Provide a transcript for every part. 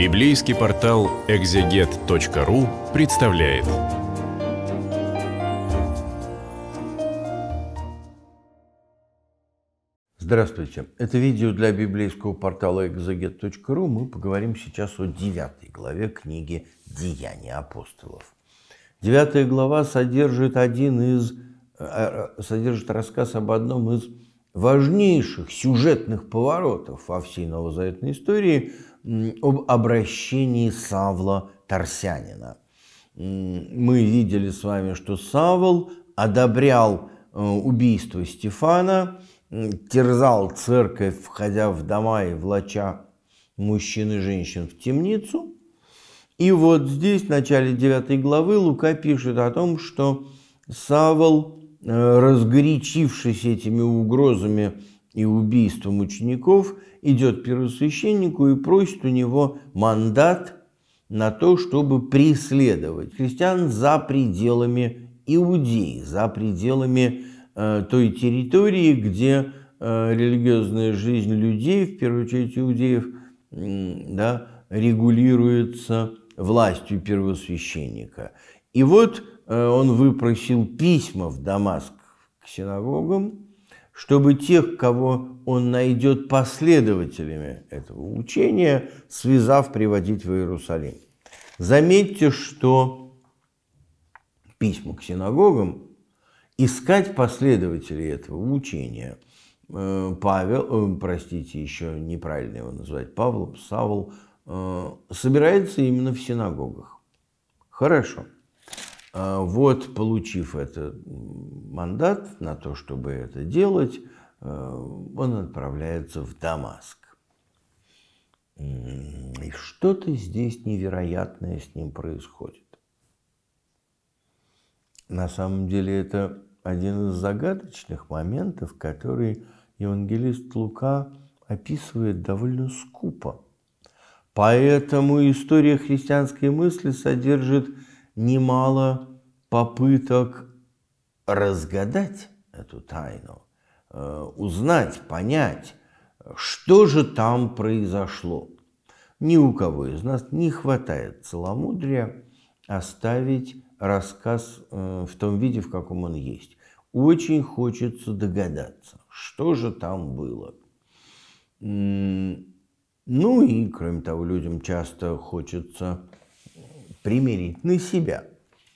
Библейский портал экзегет.ру представляет. Здравствуйте. Это видео для библейского портала экзегет.ру. Мы поговорим сейчас о девятой главе книги «Деяния апостолов». Девятая глава содержит один из э, э, содержит рассказ об одном из важнейших сюжетных поворотов во всей новозаветной истории – об обращении Савла Тарсянина. Мы видели с вами, что Савл одобрял э, убийство Стефана, терзал церковь, входя в дома и влача мужчин и женщин в темницу. И вот здесь, в начале 9 главы, Лука пишет о том, что Савол, э, разгорячившись этими угрозами и убийством учеников, идет к первосвященнику и просит у него мандат на то, чтобы преследовать христиан за пределами Иудеи, за пределами э, той территории, где э, религиозная жизнь людей, в первую очередь иудеев, э, да, регулируется властью первосвященника. И вот э, он выпросил письма в Дамаск к синагогам, чтобы тех, кого он найдет последователями этого учения, связав, приводить в Иерусалим. Заметьте, что письма к синагогам искать последователей этого учения э, – Павел, э, простите, еще неправильно его назвать Павлом, Савл, э, собирается именно в синагогах. Хорошо. А вот, получив этот мандат на то, чтобы это делать, э, он отправляется в Дамаск. И что-то здесь невероятное с ним происходит. На самом деле это один из загадочных моментов, который евангелист Лука описывает довольно скупо. Поэтому история христианской мысли содержит немало попыток разгадать эту тайну, э, узнать, понять, что же там произошло. Ни у кого из нас не хватает целомудрия оставить рассказ э, в том виде, в каком он есть. Очень хочется догадаться, что же там было. Ну и, кроме того, людям часто хочется примерить на себя.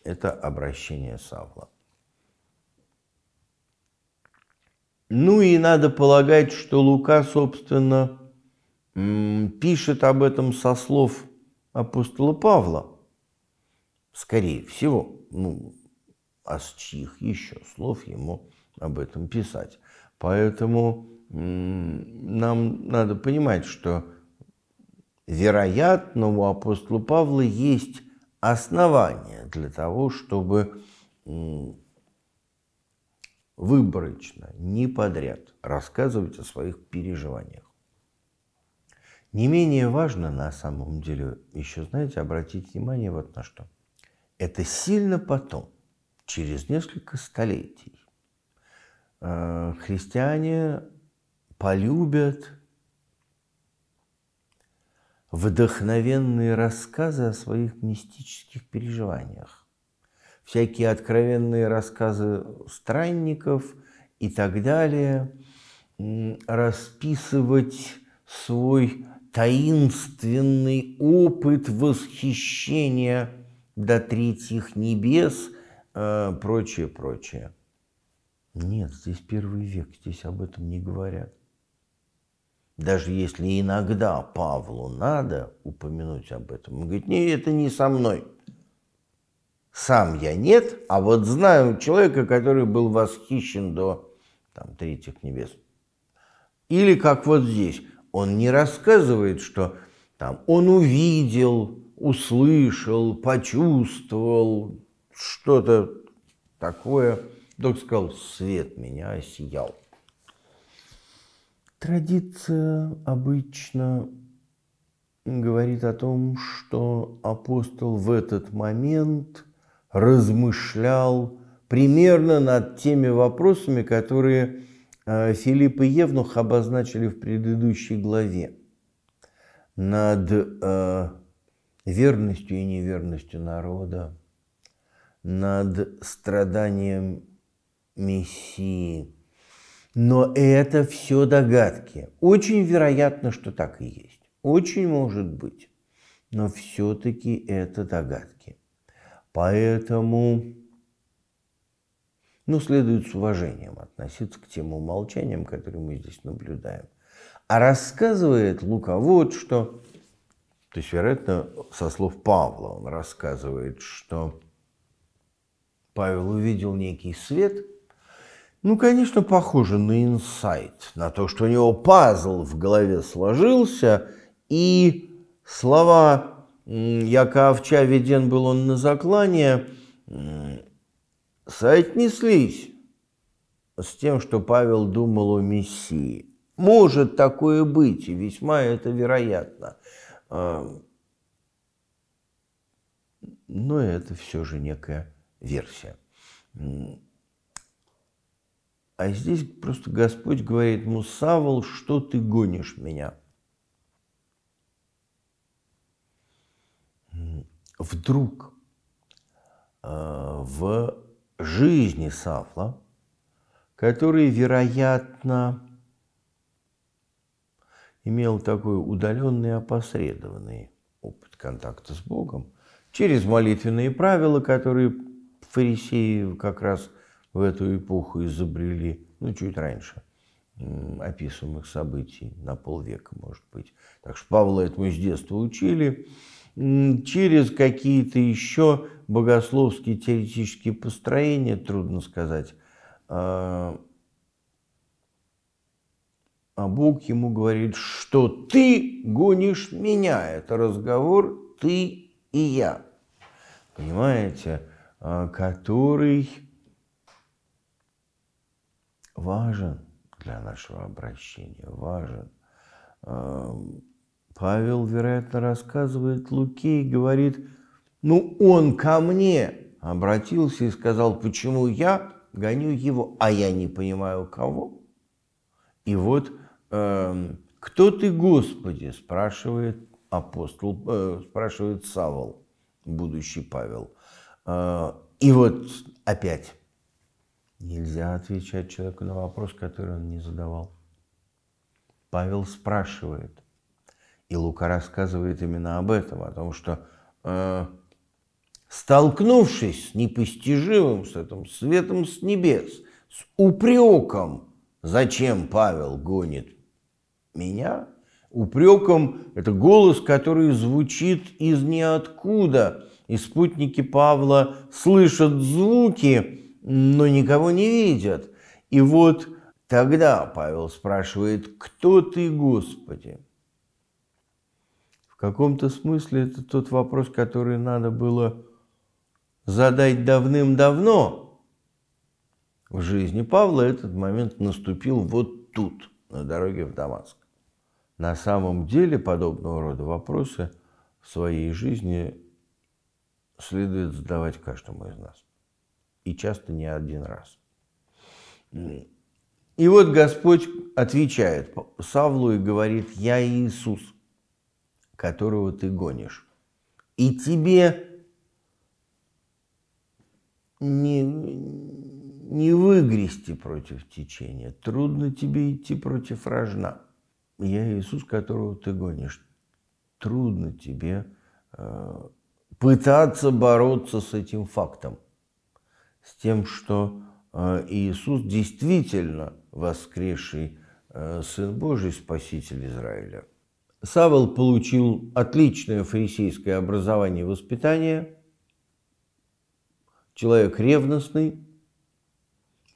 Это обращение Савла. Ну и надо полагать, что Лука, собственно, пишет об этом со слов апостола Павла. Скорее всего, ну, а с чьих еще слов ему об этом писать? Поэтому нам надо понимать, что вероятно у апостола Павла есть основания для того, чтобы выборочно, не подряд рассказывать о своих переживаниях. Не менее важно на самом деле, еще знаете, обратить внимание вот на что. Это сильно потом, через несколько столетий, э, христиане полюбят вдохновенные рассказы о своих мистических переживаниях, всякие откровенные рассказы странников и так далее, расписывать свой таинственный опыт восхищения до третьих небес, э, прочее, прочее. Нет, здесь первый век, здесь об этом не говорят даже если иногда Павлу надо упомянуть об этом, он говорит, не, это не со мной. Сам я нет, а вот знаю человека, который был восхищен до там, третьих небес. Или как вот здесь, он не рассказывает, что там он увидел, услышал, почувствовал что-то такое. только сказал, свет меня осиял. Традиция обычно говорит о том, что апостол в этот момент размышлял примерно над теми вопросами, которые э, Филипп и Евнух обозначили в предыдущей главе. Над э, верностью и неверностью народа, над страданием Мессии, но это все догадки. Очень вероятно, что так и есть. Очень может быть. Но все-таки это догадки. Поэтому ну, следует с уважением относиться к тем умолчаниям, которые мы здесь наблюдаем. А рассказывает Лука вот что, то есть, вероятно, со слов Павла он рассказывает, что Павел увидел некий свет – ну, конечно, похоже на инсайт, на то, что у него пазл в голове сложился, и слова «Яка овча веден был он на заклание» соотнеслись с тем, что Павел думал о Мессии. Может такое быть, и весьма это вероятно. Но это все же некая версия. А здесь просто Господь говорит ему, «Ну, что ты гонишь меня? Вдруг э, в жизни Савла, который, вероятно, имел такой удаленный и опосредованный опыт контакта с Богом, через молитвенные правила, которые фарисеи как раз в эту эпоху изобрели, ну, чуть раньше описываемых событий, на полвека, может быть. Так что Павла это мы с детства учили. Через какие-то еще богословские теоретические построения, трудно сказать, а, а Бог ему говорит, что ты гонишь меня. Это разговор ты и я. Понимаете? А, который важен для нашего обращения, важен. Э, Павел, вероятно, рассказывает Луке и говорит, ну, он ко мне обратился и сказал, почему я гоню его, а я не понимаю кого. И вот эм, кто ты, Господи, спрашивает апостол, э, спрашивает Савол, будущий Павел. Э, и вот опять Нельзя отвечать человеку на вопрос, который он не задавал. Павел спрашивает. И Лука рассказывает именно об этом, о том, что э, столкнувшись с непостижимым, с этим светом с небес, с упреком, зачем Павел гонит меня, упреком – это голос, который звучит из ниоткуда, и спутники Павла слышат звуки, но никого не видят. И вот тогда Павел спрашивает, кто ты, Господи? В каком-то смысле это тот вопрос, который надо было задать давным-давно. В жизни Павла этот момент наступил вот тут, на дороге в Дамаск. На самом деле подобного рода вопросы в своей жизни следует задавать каждому из нас и часто не один раз. И вот Господь отвечает Савлу и говорит, «Я Иисус, которого ты гонишь, и тебе не, не выгрести против течения, трудно тебе идти против рожна. Я Иисус, которого ты гонишь, трудно тебе э, пытаться бороться с этим фактом с тем, что э, Иисус действительно воскресший э, Сын Божий, Спаситель Израиля. Савел получил отличное фарисейское образование и воспитание, человек ревностный,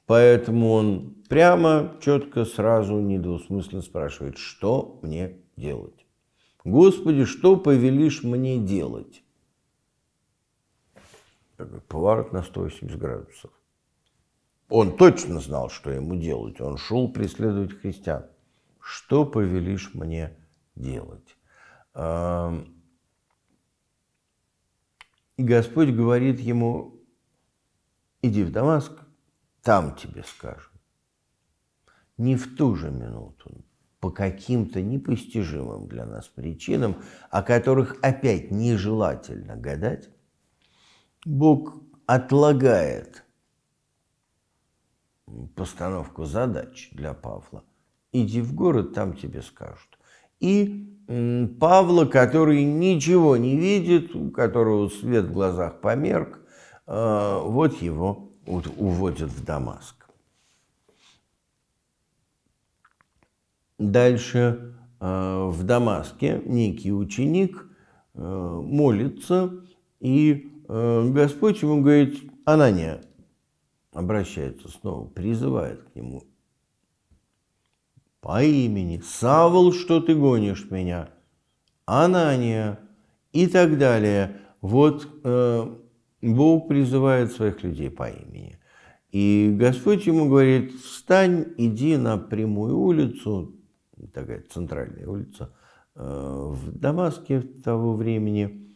поэтому он прямо, четко, сразу, недвусмысленно спрашивает, что мне делать? Господи, что повелишь мне делать? поворот на 180 градусов. Он точно знал, что ему делать. Он шел преследовать христиан. Что повелишь мне делать? И Господь говорит ему, иди в Дамаск, там тебе скажут. Не в ту же минуту, по каким-то непостижимым для нас причинам, о которых опять нежелательно гадать, Бог отлагает постановку задач для Павла. Иди в город, там тебе скажут. И Павла, который ничего не видит, у которого свет в глазах померк, э, вот его уводят в Дамаск. Дальше э, в Дамаске некий ученик э, молится и Э, Господь ему говорит, Анания обращается снова, призывает к нему. По имени, Савл, что ты гонишь меня? Анания и так далее. Вот э, Бог призывает своих людей по имени. И Господь ему говорит, встань, иди на прямую улицу, такая центральная улица, э, в Дамаске того времени,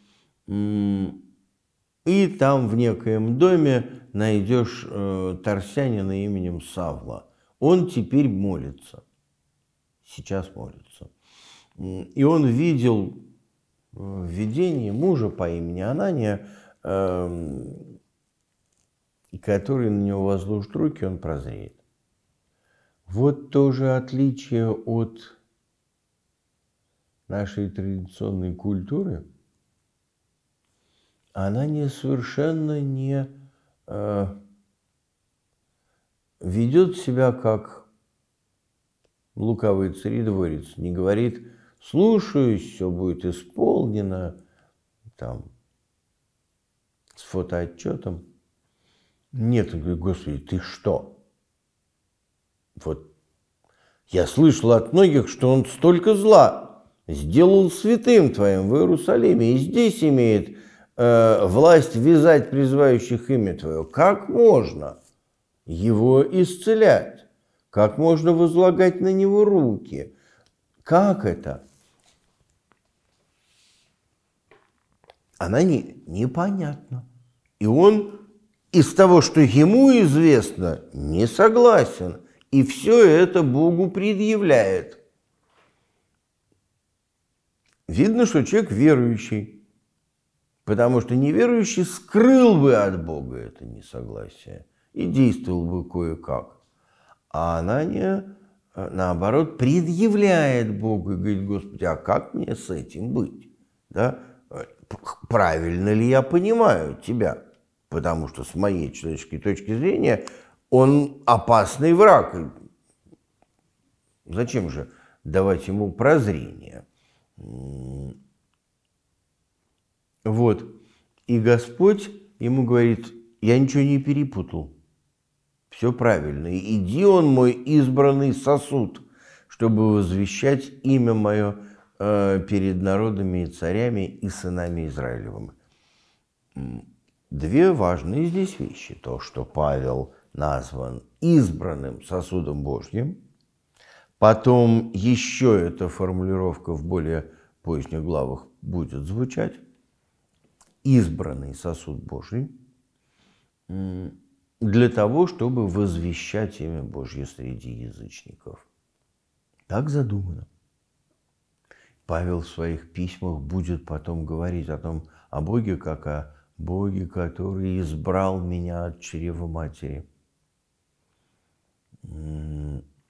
и там в некоем доме найдешь э, Тарсянина именем Савла. Он теперь молится. Сейчас молится. И он видел э, в видении мужа по имени Анания, э, который на него возложит руки, он прозреет. Вот тоже отличие от нашей традиционной культуры – она не совершенно не э, ведет себя как лукавый царедворец, не говорит «слушаюсь, все будет исполнено», там, с фотоотчетом. Нет, он говорит, господи, ты что? Вот я слышал от многих, что он столько зла сделал святым твоим в Иерусалиме, и здесь имеет Э, власть вязать призывающих имя Твое, как можно его исцелять? Как можно возлагать на него руки? Как это? Она не, непонятна. И он из того, что ему известно, не согласен. И все это Богу предъявляет. Видно, что человек верующий. Потому что неверующий скрыл бы от Бога это несогласие и действовал бы кое-как. А Анания, э, наоборот, предъявляет Богу и говорит, Господи, а как мне с этим быть? Да? Э, правильно ли я понимаю тебя? Потому что с моей человеческой точки зрения он опасный враг. Зачем же давать ему прозрение? Вот. И Господь ему говорит, я ничего не перепутал. Все правильно. Иди он мой избранный сосуд, чтобы возвещать имя мое э, перед народами и царями и сынами Израилевым. Две важные здесь вещи. То, что Павел назван избранным сосудом Божьим. Потом еще эта формулировка в более поздних главах будет звучать избранный сосуд Божий для того, чтобы возвещать имя Божье среди язычников. Так задумано. Павел в своих письмах будет потом говорить о том, о Боге, как о Боге, который избрал меня от чрева матери.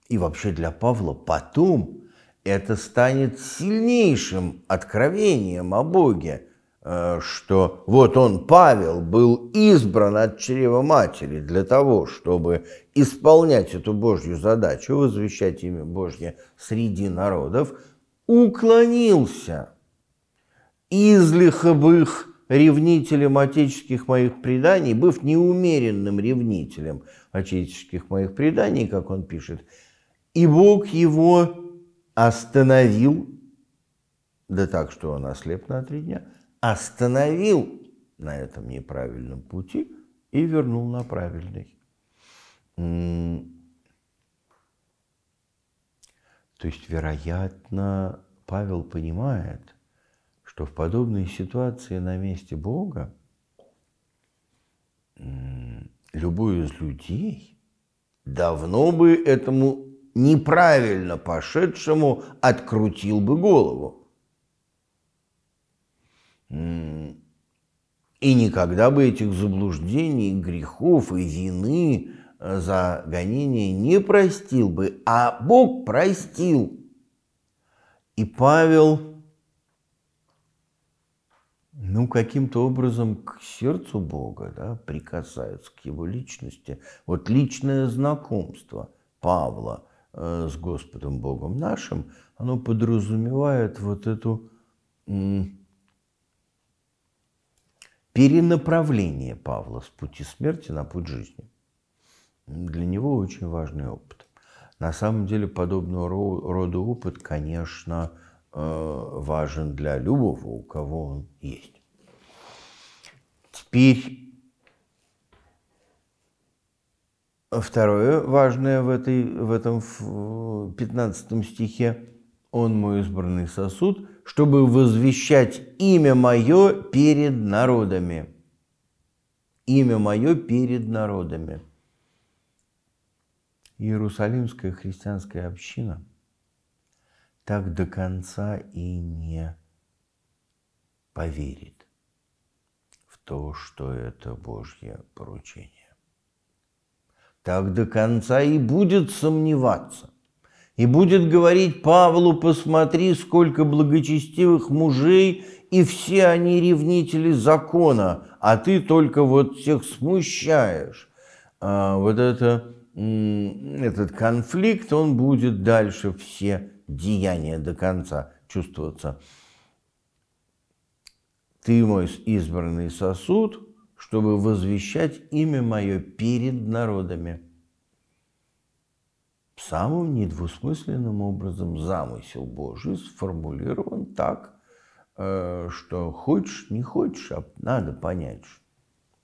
И вообще для Павла потом это станет сильнейшим откровением о Боге – Э, что вот он, Павел, был избран от чрева матери для того, чтобы исполнять эту Божью задачу, возвещать имя Божье среди народов, уклонился из лихобых ревнителем отеческих моих преданий, быв неумеренным ревнителем отеческих моих преданий, как он пишет, и Бог его остановил, да так, что он ослеп на три дня – остановил на этом неправильном пути и вернул на правильный. То есть, вероятно, Павел понимает, что в подобной ситуации на месте Бога любой из людей давно бы этому неправильно пошедшему открутил бы голову. И никогда бы этих заблуждений, грехов и вины э, за гонение не простил бы, а Бог простил. И Павел, ну, каким-то образом к сердцу Бога да, прикасается, к его личности. Вот личное знакомство Павла э, с Господом Богом нашим, оно подразумевает вот эту перенаправление Павла с пути смерти на путь жизни. Для него очень важный опыт. На самом деле подобного рода опыт, конечно, э, важен для любого, у кого он есть. Теперь второе важное в, этой, в этом 15 стихе – «Он мой избранный сосуд, чтобы возвещать имя мое перед народами. Имя мое перед народами. Иерусалимская христианская община так до конца и не поверит в то, что это Божье поручение. Так до конца и будет сомневаться и будет говорить Павлу, посмотри, сколько благочестивых мужей, и все они ревнители закона, а ты только вот всех смущаешь. А вот это, этот конфликт, он будет дальше все деяния до конца чувствоваться. Ты мой избранный сосуд, чтобы возвещать имя мое перед народами самым недвусмысленным образом замысел Божий сформулирован так, э, что хочешь, не хочешь, а надо понять, что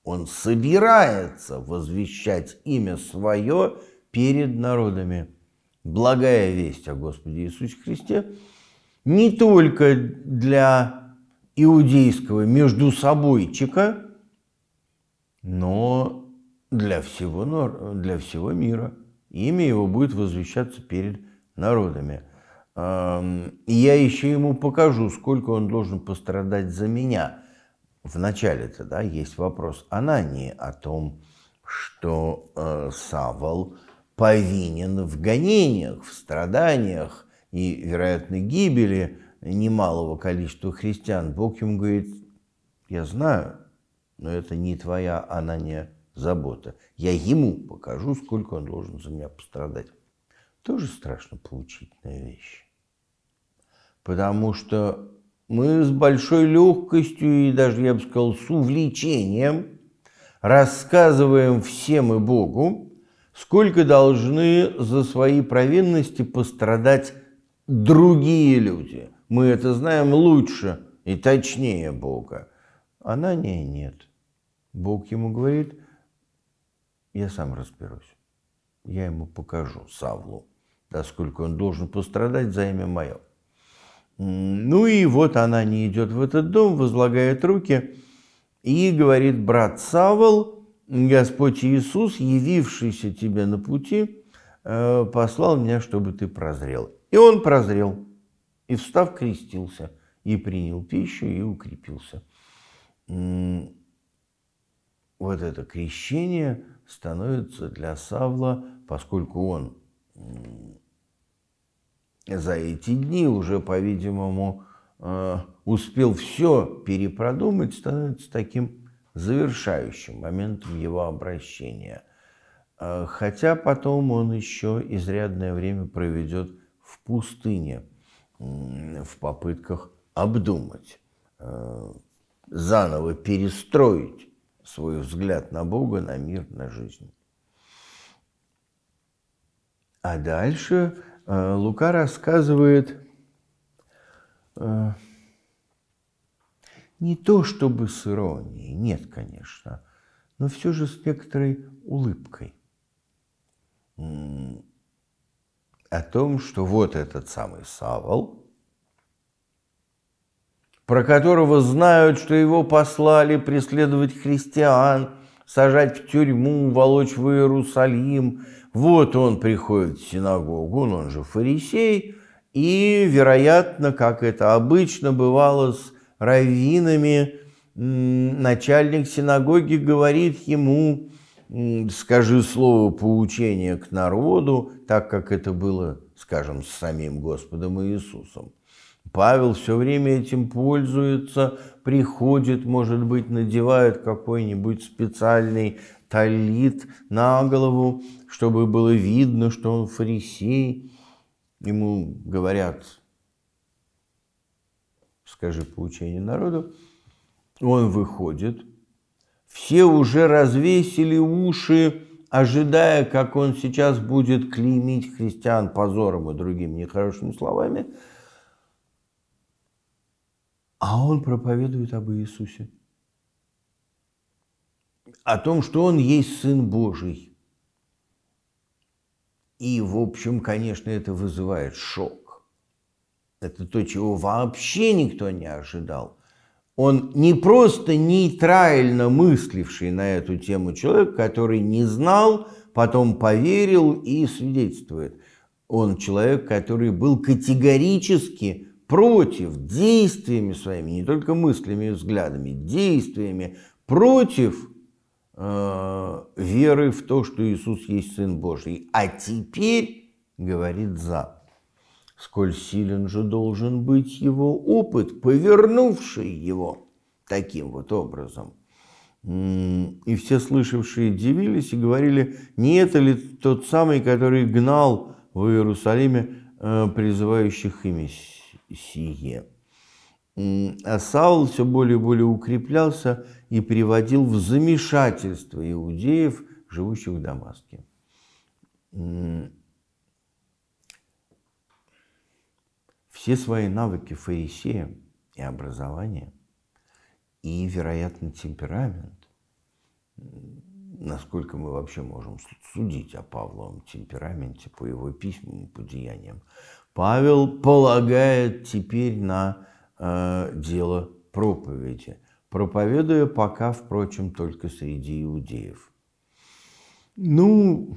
он собирается возвещать имя свое перед народами. Благая весть о Господе Иисусе Христе не только для иудейского между но для всего, для всего мира – Имя его будет возвещаться перед народами. И я еще ему покажу, сколько он должен пострадать за меня. В начале то да, есть вопрос Анании о том, что э, Савол повинен в гонениях, в страданиях и, вероятно, гибели немалого количества христиан. Бог ему говорит, я знаю, но это не твоя Анания забота. Я ему покажу, сколько он должен за меня пострадать. Тоже страшно поучительная вещь. Потому что мы с большой легкостью и даже, я бы сказал, с увлечением рассказываем всем и Богу, сколько должны за свои провинности пострадать другие люди. Мы это знаем лучше и точнее Бога. Анания нет. Бог ему говорит, я сам разберусь. Я ему покажу, Савлу, да сколько он должен пострадать за имя мое. Ну и вот она не идет в этот дом, возлагает руки и говорит, брат Савл, Господь Иисус, явившийся тебе на пути, э, послал меня, чтобы ты прозрел. И он прозрел, и встав крестился, и принял пищу, и укрепился. Вот это крещение – становится для Савла, поскольку он за эти дни уже, по-видимому, э, успел все перепродумать, становится таким завершающим моментом его обращения. Э, хотя потом он еще изрядное время проведет в пустыне в попытках обдумать, э, заново перестроить свой взгляд на Бога, на мир, на жизнь. А дальше э, Лука рассказывает э, не то чтобы с иронией, нет, конечно, но все же с некоторой улыбкой о том, что вот этот самый Савол, про которого знают, что его послали преследовать христиан, сажать в тюрьму, волочь в Иерусалим. Вот он приходит в синагогу, ну, он же фарисей, и, вероятно, как это обычно бывало с раввинами, начальник синагоги говорит ему, скажи слово поучения к народу, так как это было, скажем, с самим Господом Иисусом. Павел все время этим пользуется, приходит, может быть, надевает какой-нибудь специальный талит на голову, чтобы было видно, что он фарисей. Ему говорят, скажи поучение народу, он выходит, все уже развесили уши, ожидая, как он сейчас будет клеймить христиан позором и другими нехорошими словами – а он проповедует об Иисусе. О том, что он есть Сын Божий. И, в общем, конечно, это вызывает шок. Это то, чего вообще никто не ожидал. Он не просто нейтрально мысливший на эту тему человек, который не знал, потом поверил и свидетельствует. Он человек, который был категорически против действиями своими, не только мыслями и взглядами, действиями против э, веры в то, что Иисус есть Сын Божий. А теперь говорит за. Сколь силен же должен быть его опыт, повернувший его таким вот образом. И все слышавшие дивились и говорили, не это ли тот самый, который гнал в Иерусалиме э, призывающих имя сие. А Саул все более и более укреплялся и приводил в замешательство иудеев, живущих в Дамаске. Все свои навыки фарисея и образование, и, вероятно, темперамент, насколько мы вообще можем судить о Павловом темпераменте по его письмам и по деяниям, Павел полагает теперь на э, дело проповеди, проповедуя пока, впрочем, только среди иудеев. Ну,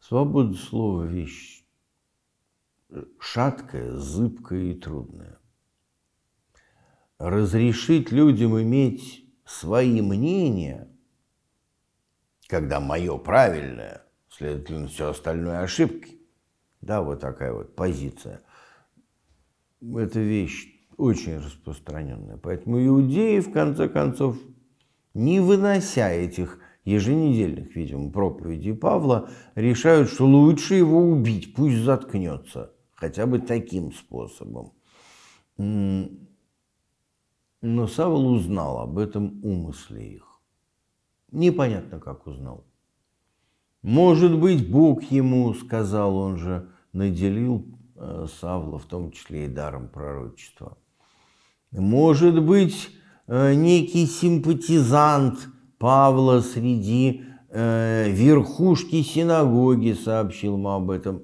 свобода слова – вещь э, шаткая, зыбкая и трудная. Разрешить людям иметь свои мнения, когда мое правильное – Следовательно, все остальное ошибки. Да, вот такая вот позиция. Это вещь очень распространенная. Поэтому иудеи, в конце концов, не вынося этих еженедельных, видимо, проповедей Павла, решают, что лучше его убить, пусть заткнется, хотя бы таким способом. Но Савол узнал об этом умысле их. Непонятно, как узнал. «Может быть, Бог ему, — сказал он же, — наделил э, Савла, в том числе и даром пророчества. Может быть, э, некий симпатизант Павла среди э, верхушки синагоги сообщил ему об этом.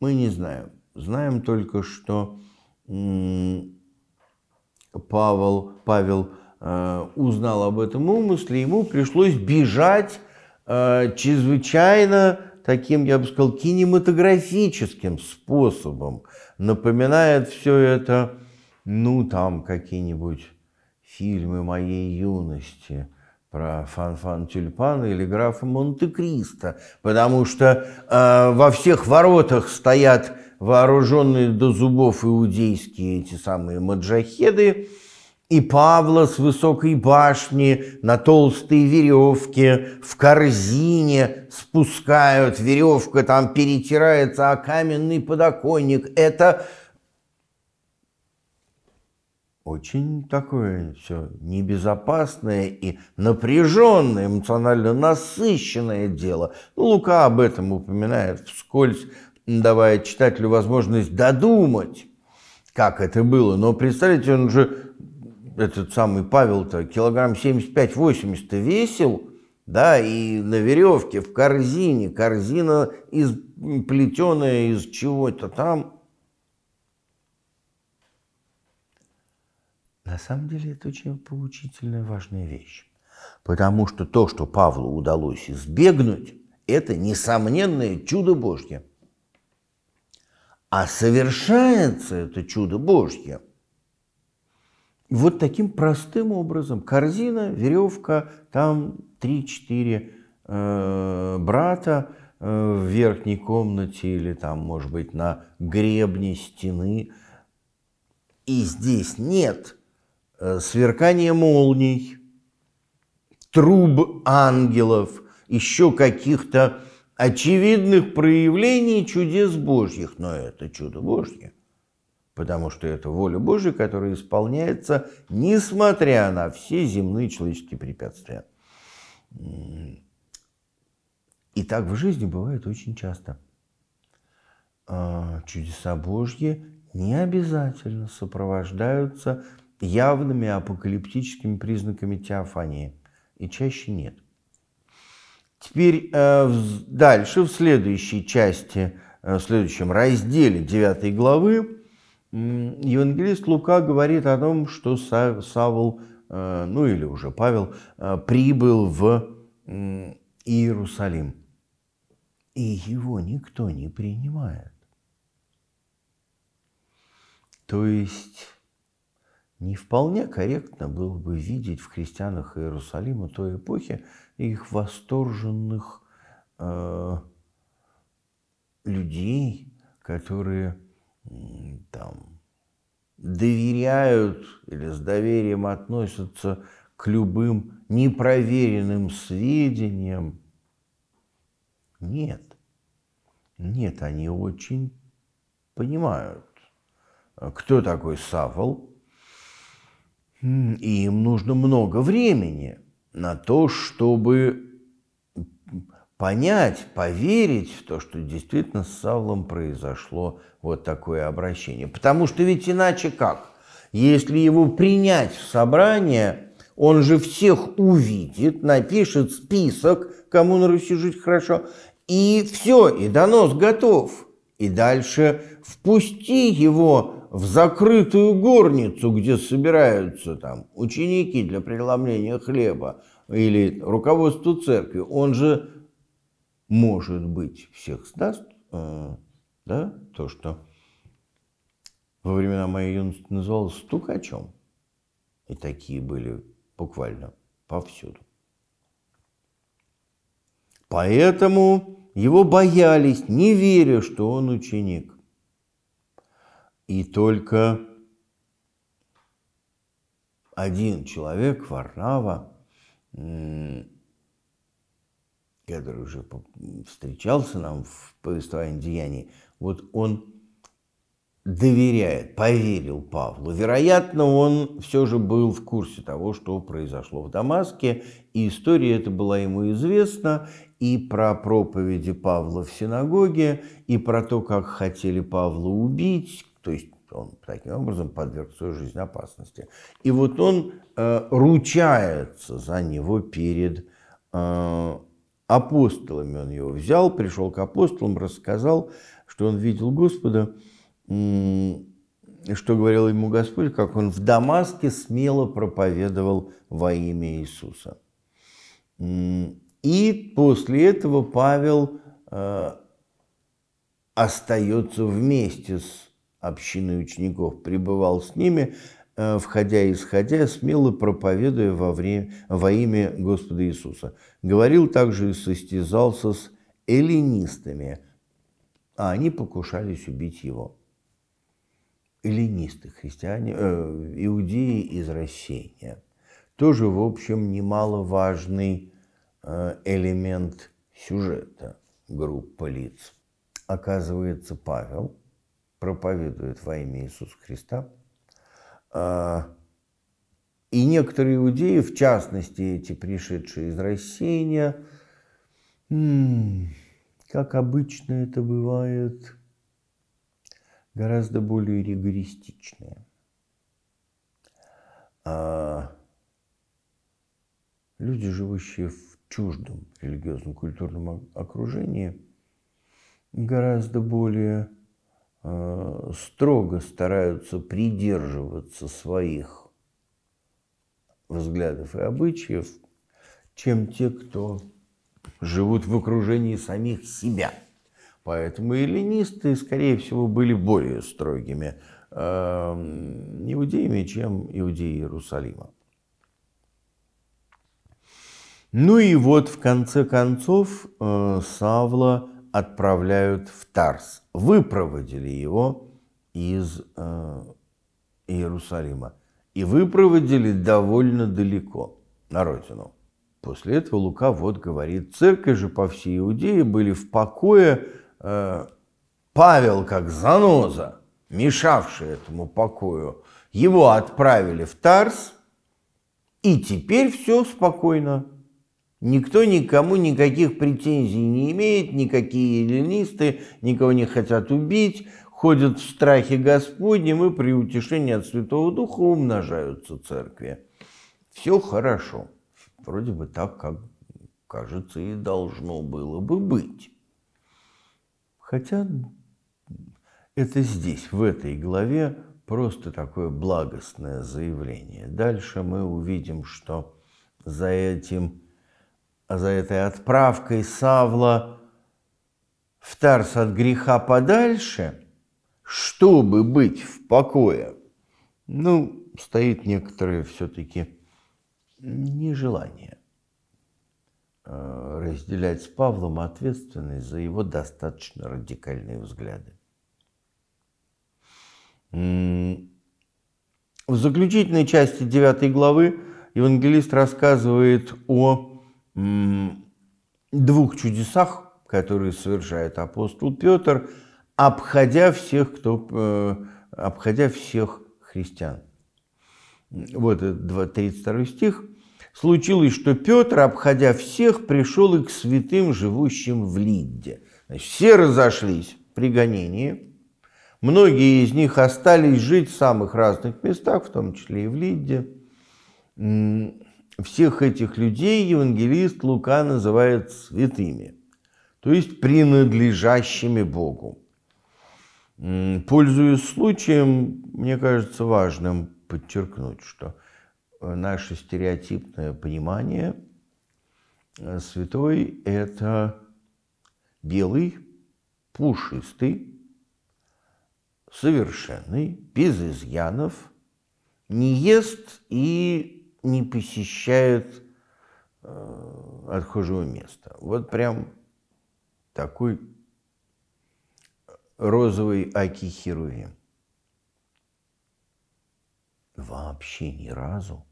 Мы не знаем. Знаем только, что Павел, Павел узнал об этом умысле, ему пришлось бежать Э, чрезвычайно таким, я бы сказал, кинематографическим способом напоминает все это, ну, там, какие-нибудь фильмы моей юности про фан Тюльпана или графа Монте-Кристо, потому что э, во всех воротах стоят вооруженные до зубов иудейские эти самые маджахеды, и Павла с высокой башни на толстой веревке в корзине спускают. Веревка там перетирается, а каменный подоконник – это очень такое все небезопасное и напряженное, эмоционально насыщенное дело. Лука об этом упоминает вскользь, давая читателю возможность додумать, как это было. Но представьте, он же этот самый Павел-то килограмм 75-80 весил, да, и на веревке, в корзине, корзина из, плетеная из чего-то там. На самом деле это очень поучительная важная вещь, потому что то, что Павлу удалось избегнуть, это несомненное чудо Божье. А совершается это чудо Божье – вот таким простым образом. Корзина, веревка, там 3-4 э, брата э, в верхней комнате или там, может быть, на гребне стены. И здесь нет э, сверкания молний, труб ангелов, еще каких-то очевидных проявлений чудес Божьих. Но это чудо Божье потому что это воля Божия, которая исполняется, несмотря на все земные человеческие препятствия. И так в жизни бывает очень часто. А, чудеса Божьи не обязательно сопровождаются явными апокалиптическими признаками теофании, и чаще нет. Теперь э, дальше, в следующей части, э, в следующем разделе 9 главы, евангелист Лука говорит о том, что Савл, э, ну или уже Павел, э, прибыл в Иерусалим. И его никто не принимает. То есть не вполне корректно было бы видеть в христианах Иерусалима той эпохи их восторженных э, людей, которые там, доверяют или с доверием относятся к любым непроверенным сведениям. Нет. Нет, они очень понимают, кто такой Сафол. И им нужно много времени на то, чтобы понять, поверить в то, что действительно с Савлом произошло вот такое обращение. Потому что ведь иначе как? Если его принять в собрание, он же всех увидит, напишет список, кому на Руси жить хорошо, и все, и донос готов. И дальше впусти его в закрытую горницу, где собираются там ученики для преломления хлеба или руководство церкви. Он же может быть, всех сдаст, э, да, то, что во времена моей юности называлось стукачом. И такие были буквально повсюду. Поэтому его боялись, не веря, что он ученик. И только один человек, Варнава, который уже встречался нам в повествовании деяний, вот он доверяет, поверил Павлу. Вероятно, он все же был в курсе того, что произошло в Дамаске, и история эта была ему известна, и про проповеди Павла в синагоге, и про то, как хотели Павла убить, то есть он таким образом подверг свою жизнь опасности. И вот он э, ручается за него перед э, апостолами он его взял, пришел к апостолам, рассказал, что он видел Господа, что говорил ему Господь, как он в Дамаске смело проповедовал во имя Иисуса. И после этого Павел э, остается вместе с общиной учеников, пребывал с ними, Э, входя и исходя, смело проповедуя во, время, во имя Господа Иисуса. Говорил также и состязался с эллинистами, а они покушались убить его. Эллинисты, христиане, э, иудеи из России. Тоже, в общем, немаловажный э, элемент сюжета группы лиц. Оказывается, Павел проповедует во имя Иисуса Христа – а, и некоторые иудеи, в частности эти пришедшие из России, как обычно это бывает, гораздо более ригористичные. А, люди, живущие в чуждом религиозном культурном окружении, гораздо более Э, строго стараются придерживаться своих взглядов и обычаев, чем те, кто живут в окружении самих себя. Поэтому эллинисты, скорее всего, были более строгими эм, иудеями, чем иудеи Иерусалима. Ну и вот, в конце концов, э, Савла – отправляют в Тарс. Выпроводили его из э, Иерусалима. И выпроводили довольно далеко, на родину. После этого Лука вот говорит, церковь же по всей Иудее были в покое э, Павел как заноза, мешавший этому покою. Его отправили в Тарс, и теперь все спокойно Никто никому никаких претензий не имеет, никакие эллинисты никого не хотят убить, ходят в страхе Господнем и при утешении от Святого Духа умножаются церкви. Все хорошо. Вроде бы так, как, кажется, и должно было бы быть. Хотя это здесь, в этой главе, просто такое благостное заявление. Дальше мы увидим, что за этим а за этой отправкой Савла в Тарс от греха подальше, чтобы быть в покое, ну, стоит некоторое все-таки нежелание э, разделять с Павлом ответственность за его достаточно радикальные взгляды. В заключительной части 9 главы евангелист рассказывает о двух чудесах, которые совершает апостол Петр, обходя всех, кто, э, обходя всех христиан. Вот 32 стих. «Случилось, что Петр, обходя всех, пришел и к святым, живущим в Лидде». Значит, все разошлись при гонении. Многие из них остались жить в самых разных местах, в том числе и в Лидде всех этих людей евангелист Лука называет святыми, то есть принадлежащими Богу. Пользуясь случаем, мне кажется важным подчеркнуть, что э, наше стереотипное понимание э, святой – это белый, пушистый, совершенный, без изъянов, не ест и не посещают э, отхожего места. Вот прям такой розовый Аки Вообще ни разу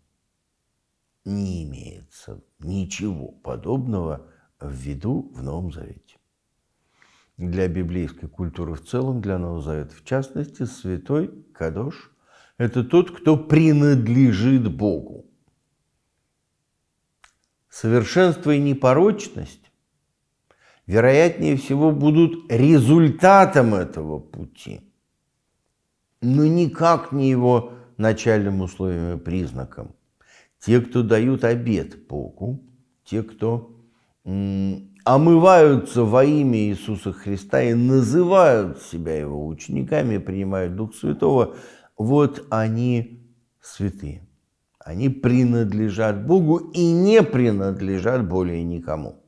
не имеется ничего подобного в виду в Новом Завете. Для библейской культуры в целом, для Нового Завета в частности, святой Кадош – это тот, кто принадлежит Богу совершенство и непорочность, вероятнее всего, будут результатом этого пути, но никак не его начальным условием и признаком. Те, кто дают обед Богу, те, кто омываются во имя Иисуса Христа и называют себя Его учениками, принимают Дух Святого, вот они святые. Они принадлежат Богу и не принадлежат более никому,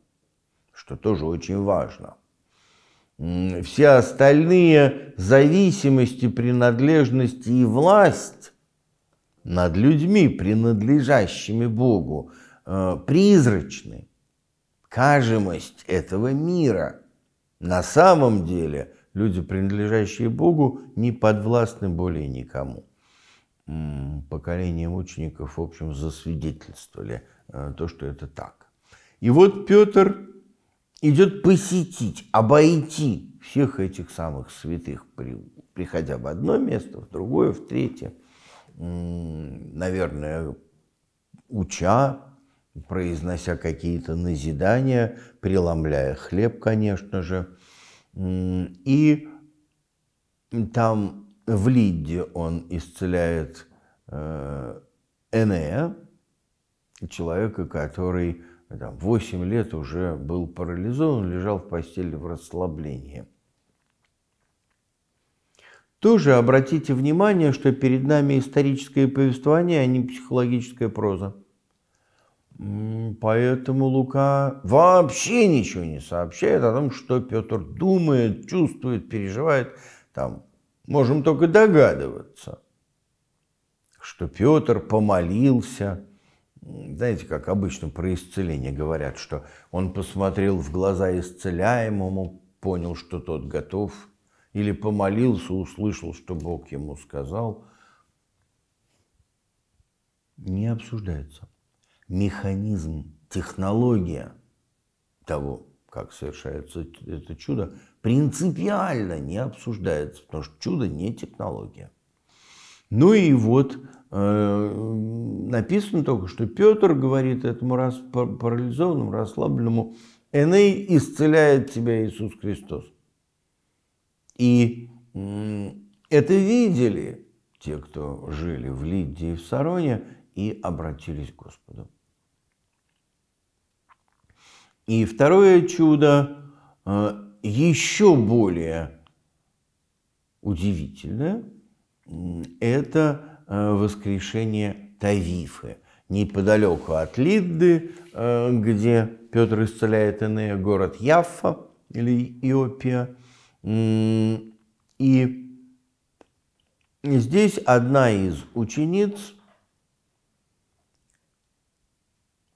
что тоже очень важно. Все остальные зависимости, принадлежности и власть над людьми, принадлежащими Богу, э, призрачны. Кажемость этого мира. На самом деле люди, принадлежащие Богу, не подвластны более никому поколением учеников, в общем, засвидетельствовали э, то, что это так. И вот Петр идет посетить, обойти всех этих самых святых, приходя в одно место, в другое, в третье, наверное, уча, произнося какие-то назидания, преломляя хлеб, конечно же. И там в Лидде он исцеляет э, Энея, человека, который там, 8 лет уже был парализован, лежал в постели в расслаблении. Тоже обратите внимание, что перед нами историческое повествование, а не психологическая проза. Поэтому Лука вообще ничего не сообщает о том, что Петр думает, чувствует, переживает, там, Можем только догадываться, что Петр помолился. Знаете, как обычно про исцеление говорят, что он посмотрел в глаза исцеляемому, понял, что тот готов, или помолился, услышал, что Бог ему сказал. Не обсуждается. Механизм, технология того, как совершается это чудо, принципиально не обсуждается, потому что чудо не технология. Ну и вот э, написано только, что Петр говорит этому раз, парализованному, расслабленному, Эней исцеляет тебя Иисус Христос. И это видели те, кто жили в Лидии и в Сароне и обратились к Господу. И второе чудо э, еще более удивительное – это э, воскрешение Тавифы, неподалеку от Лидды, э, где Петр исцеляет Энея, город Яффа или Иопия. И здесь одна из учениц,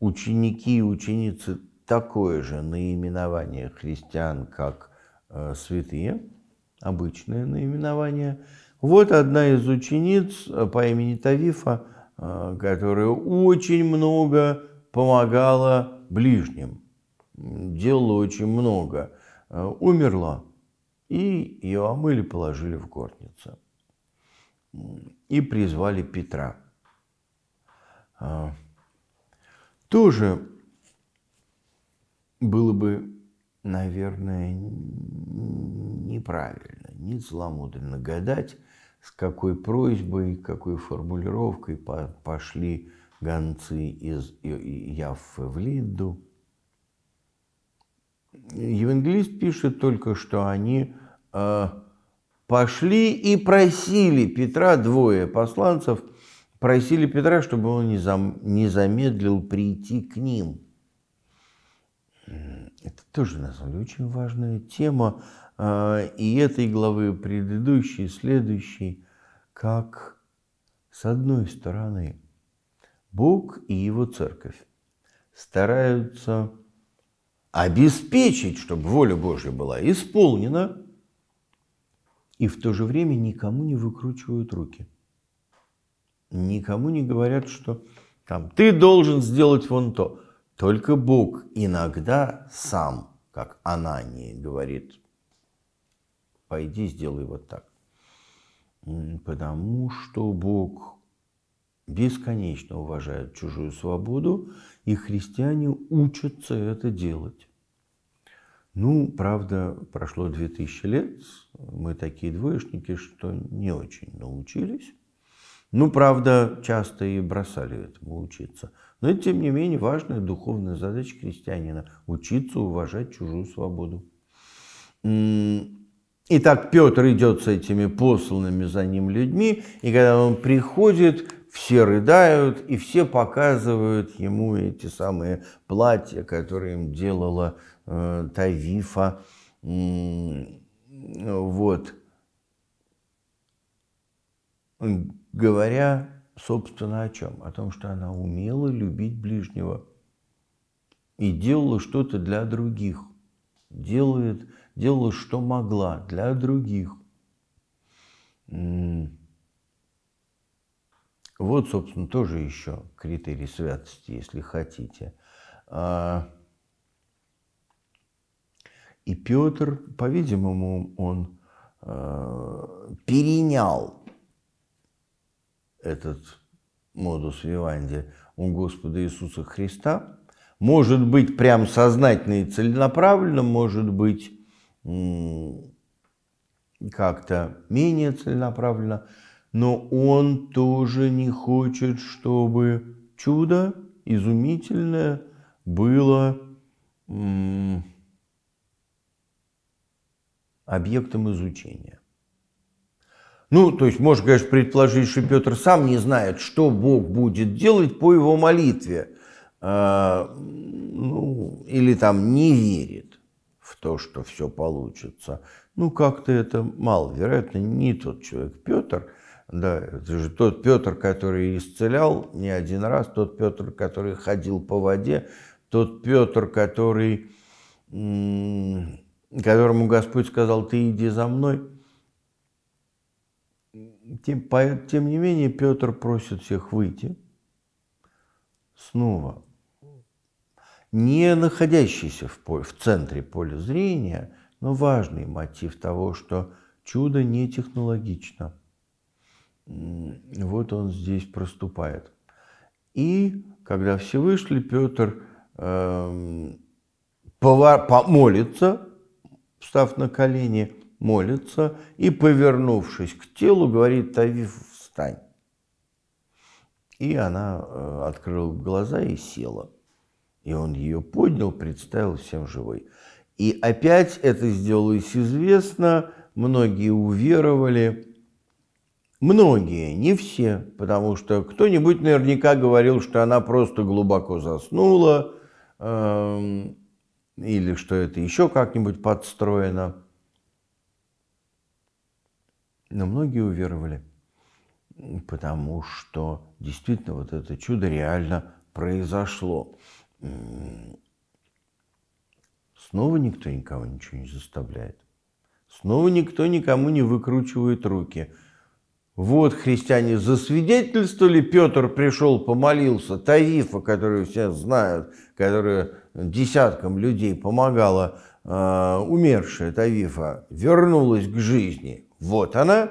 ученики и ученицы такое же наименование христиан, как э, святые, обычное наименование. Вот одна из учениц э, по имени Тавифа, э, которая очень много помогала ближним, делала очень много, э, умерла, и ее омыли, положили в горницу. И призвали Петра. Э, тоже было бы, наверное, неправильно, не зломудренно гадать, с какой просьбой, какой формулировкой пошли гонцы из Яффы в Лидду. Евангелист пишет только, что они э, пошли и просили Петра, двое посланцев, просили Петра, чтобы он не замедлил прийти к ним – это тоже, на самом деле, очень важная тема а, и этой главы, предыдущей, следующей, как, с одной стороны, Бог и его церковь стараются обеспечить, чтобы воля Божья была исполнена, и в то же время никому не выкручивают руки. Никому не говорят, что там ты должен сделать вон то. Только Бог иногда сам, как Анании, говорит, пойди сделай вот так. Потому что Бог бесконечно уважает чужую свободу, и христиане учатся это делать. Ну, правда, прошло 2000 лет, мы такие двоечники, что не очень научились, ну, правда, часто и бросали этому учиться. Но это, тем не менее, важная духовная задача крестьянина – учиться уважать чужую свободу. Итак, Петр идет с этими посланными за ним людьми, и когда он приходит, все рыдают, и все показывают ему эти самые платья, которые им делала э, Тавифа. Вот говоря, собственно, о чем? О том, что она умела любить ближнего и делала что-то для других, делает, делала, что могла для других. Вот, собственно, тоже еще критерий святости, если хотите. А, и Петр, по-видимому, он э, перенял этот модус виванди у Господа Иисуса Христа. Может быть, прям сознательно и целенаправленно, может быть, как-то менее целенаправленно, но он тоже не хочет, чтобы чудо изумительное было объектом изучения. Ну, то есть, можно, конечно, предположить, что Петр сам не знает, что Бог будет делать по его молитве. А, ну, или там не верит в то, что все получится. Ну, как-то это маловероятно, не тот человек Петр. Да, это же тот Петр, который исцелял не один раз, тот Петр, который ходил по воде, тот Петр, который, которому Господь сказал, ты иди за мной – тем, по, тем не менее, Петр просит всех выйти снова. Не находящийся в, в центре поля зрения, но важный мотив того, что чудо не технологично. Вот он здесь проступает. И когда все вышли, Петр э, эм, помолится, встав на колени, молится и, повернувшись к телу, говорит Тавиф, встань. И она э, открыла глаза и села. И он ее поднял, представил всем живой. И опять это сделалось известно, многие уверовали. Многие, не все, потому что кто-нибудь наверняка говорил, что она просто глубоко заснула, эм, или что это еще как-нибудь подстроено. Но многие уверовали, потому что действительно вот это чудо реально произошло. Снова никто никого ничего не заставляет. Снова никто никому не выкручивает руки. Вот христиане засвидетельствовали, Петр пришел, помолился, Таифа, которую все знают, которая десяткам людей помогала, э, умершая Таифа, вернулась к жизни – вот она.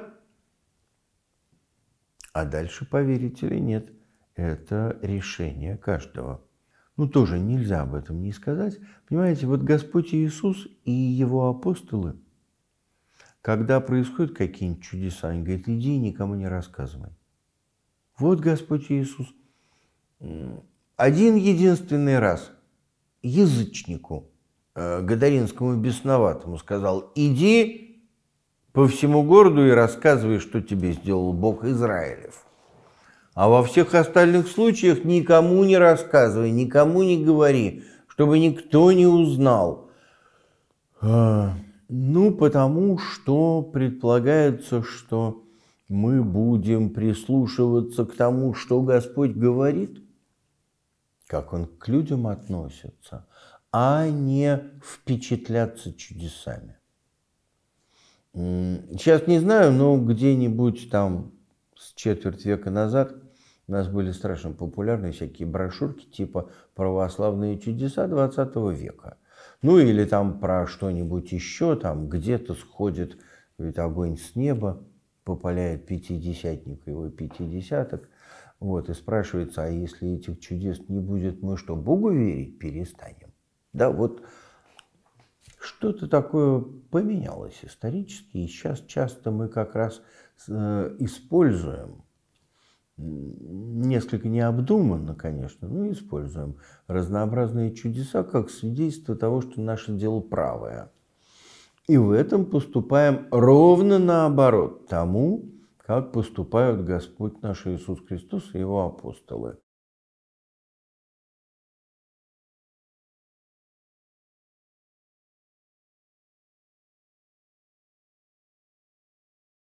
А дальше поверить или нет, это решение каждого. Ну, тоже нельзя об этом не сказать. Понимаете, вот Господь Иисус и его апостолы, когда происходят какие-нибудь чудеса, они говорят, иди никому не рассказывай. Вот Господь Иисус один единственный раз язычнику, э, гадаринскому бесноватому сказал, иди по всему городу и рассказывай, что тебе сделал Бог Израилев. А во всех остальных случаях никому не рассказывай, никому не говори, чтобы никто не узнал. А, ну, потому что предполагается, что мы будем прислушиваться к тому, что Господь говорит, как Он к людям относится, а не впечатляться чудесами. Сейчас не знаю, но где-нибудь там с четверть века назад у нас были страшно популярны всякие брошюрки типа «Православные чудеса 20 века». Ну или там про что-нибудь еще, там где-то сходит ведь огонь с неба, попаляет пятидесятник, его пятидесяток. Вот, и спрашивается, а если этих чудес не будет, мы что, Богу верить перестанем? Да, вот что-то такое поменялось исторически, и сейчас часто мы как раз э, используем, несколько необдуманно, конечно, но используем разнообразные чудеса как свидетельство того, что наше дело правое. И в этом поступаем ровно наоборот тому, как поступают Господь наш Иисус Христос и Его апостолы.